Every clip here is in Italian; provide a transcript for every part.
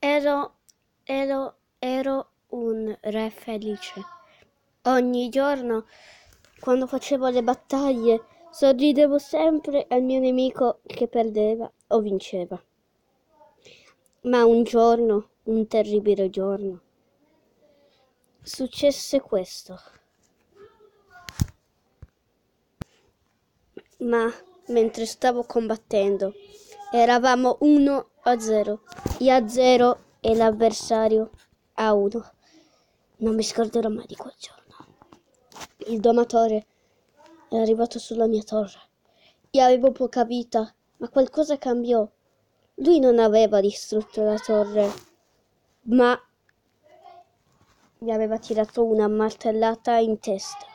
Ero, ero, ero un re felice. Ogni giorno, quando facevo le battaglie, sorridevo sempre al mio nemico che perdeva o vinceva. Ma un giorno, un terribile giorno, successe questo. Ma mentre stavo combattendo, eravamo uno a 0. Io a 0 e l'avversario a 1. Non mi scorderò mai di quel giorno. Il domatore è arrivato sulla mia torre. Io avevo poca vita, ma qualcosa cambiò. Lui non aveva distrutto la torre, ma mi aveva tirato una martellata in testa.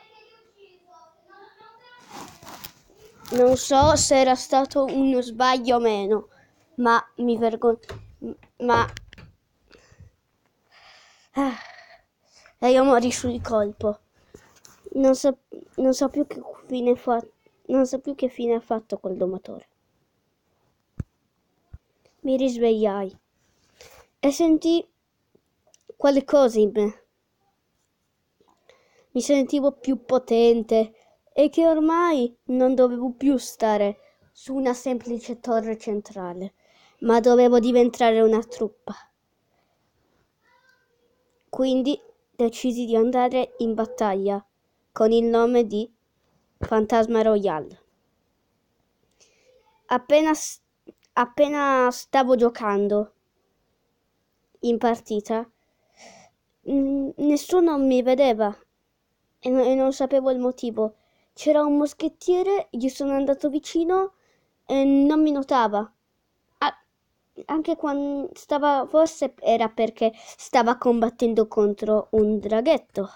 Non so se era stato uno sbaglio o meno, ma mi vergogno. Ma. Ah. E io morì sul colpo. Non so, non so più che fine fa, non so più che fine ha fatto quel domatore. Mi risvegliai e sentii qualcosa in me. Mi sentivo più potente e che ormai non dovevo più stare su una semplice torre centrale ma dovevo diventare una truppa. Quindi decisi di andare in battaglia con il nome di Fantasma Royale. Appena, appena stavo giocando in partita, nessuno mi vedeva e, no, e non sapevo il motivo. C'era un moschettiere, gli sono andato vicino e non mi notava anche quando stava, forse era perché stava combattendo contro un draghetto.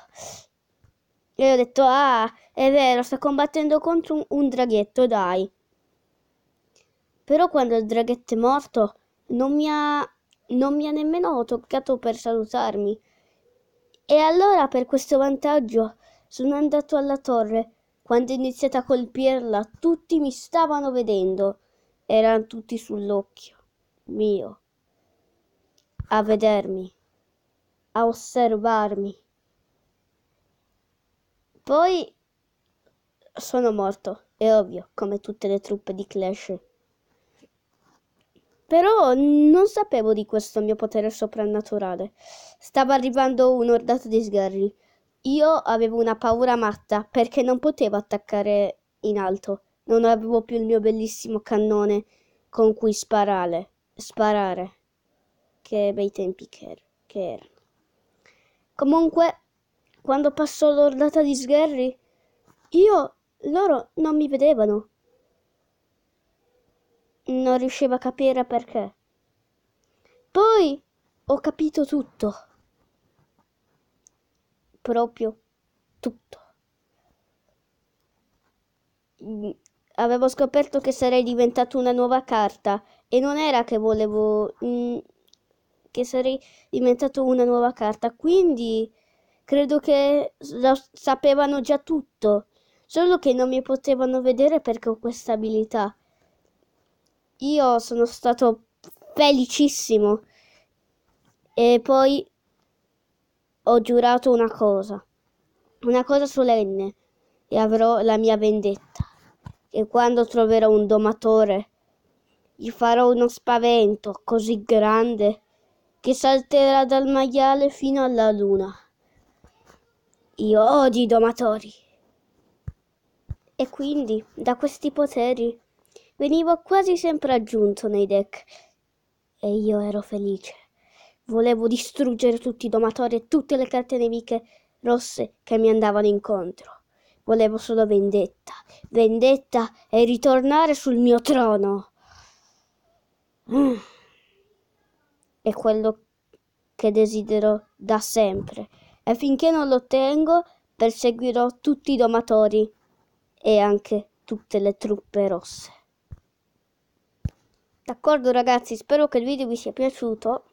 E ho detto, ah, è vero, sta combattendo contro un, un draghetto, dai. Però quando il draghetto è morto, non mi ha, non mi ha nemmeno toccato per salutarmi. E allora per questo vantaggio sono andato alla torre. Quando è iniziato a colpirla, tutti mi stavano vedendo erano tutti sull'occhio mio, a vedermi, a osservarmi. Poi sono morto, è ovvio, come tutte le truppe di Clash. Però non sapevo di questo mio potere soprannaturale. Stava arrivando un'ordata di sgarri. Io avevo una paura matta perché non potevo attaccare in alto. Non avevo più il mio bellissimo cannone con cui sparare sparare. Che bei tempi che, er- che erano. Comunque, quando passò l'ordata di sgherri, io, loro non mi vedevano. Non riuscivo a capire perché. Poi ho capito tutto. Proprio tutto. Mm avevo scoperto che sarei diventato una nuova carta e non era che volevo mh, mm, che sarei diventato una nuova carta, quindi credo che lo sapevano già tutto, solo che non mi potevano vedere perché ho questa abilità. Io sono stato felicissimo e poi ho giurato una cosa, una cosa solenne e avrò la mia vendetta e quando troverò un domatore gli farò uno spavento così grande che salterà dal maiale fino alla luna. Io odio i domatori. E quindi da questi poteri venivo quasi sempre aggiunto nei deck e io ero felice. Volevo distruggere tutti i domatori e tutte le carte nemiche rosse che mi andavano incontro volevo solo vendetta, vendetta e ritornare sul mio trono. Mm. È quello che desidero da sempre e finché non lo ottengo perseguirò tutti i domatori e anche tutte le truppe rosse. D'accordo ragazzi, spero che il video vi sia piaciuto.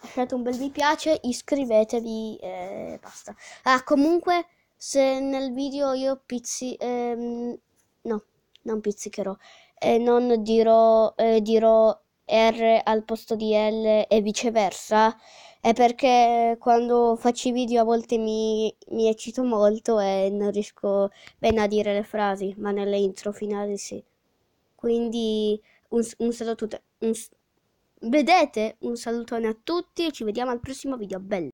Lasciate un bel mi piace, iscrivetevi e basta. Ah, comunque se nel video io pizzi... Ehm, no, non pizzicherò. e non dirò, eh, dirò R al posto di L e viceversa, è perché quando faccio i video a volte mi, mi eccito molto e non riesco bene a dire le frasi, ma nelle intro finali sì. Quindi un, un saluto a tutti. vedete? Un salutone a tutti e ci vediamo al prossimo video. Bello!